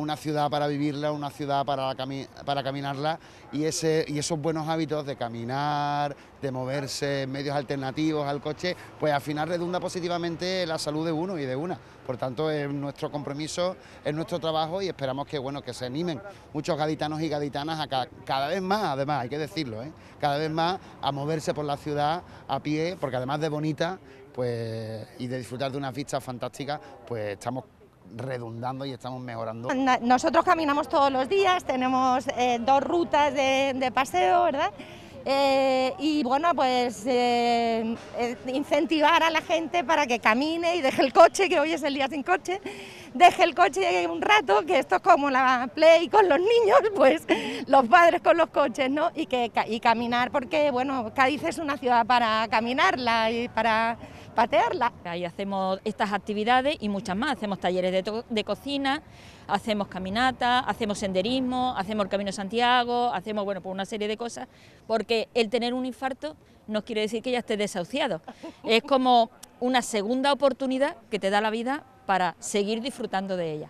una ciudad para vivirla, una ciudad para, para caminarla y, ese, y esos buenos hábitos de caminar, de moverse, en medios alternativos al coche, pues al final redunda positivamente la salud de uno y de una. Por tanto, es nuestro compromiso, es nuestro trabajo y esperamos que, bueno, que se animen muchos gaditanos y gaditanas a cada vez más, además, hay que decirlo, ¿eh? cada vez más a moverse por la ciudad a pie, porque además de bonita pues, y de disfrutar de unas vistas fantásticas, pues estamos redundando y estamos mejorando. Nosotros caminamos todos los días, tenemos eh, dos rutas de, paseo, ¿verdad? Eh, y bueno, pues eh, incentivar a la gente para que camine y deje el coche, que hoy es el día sin coche, deje el coche un rato, que esto es como la play con los niños, pues los padres con los coches, ¿no? Y, que, y caminar, porque bueno, Cádiz es una ciudad para caminarla y para... Ahí hacemos estas actividades y muchas más. Hacemos talleres de, cocina, hacemos caminatas, hacemos senderismo, hacemos el Camino Santiago, hacemos bueno, pues una serie de cosas, porque el tener un infarto no quiere decir que ya esté desahuciado. Es como una segunda oportunidad que te da la vida para seguir disfrutando de ella.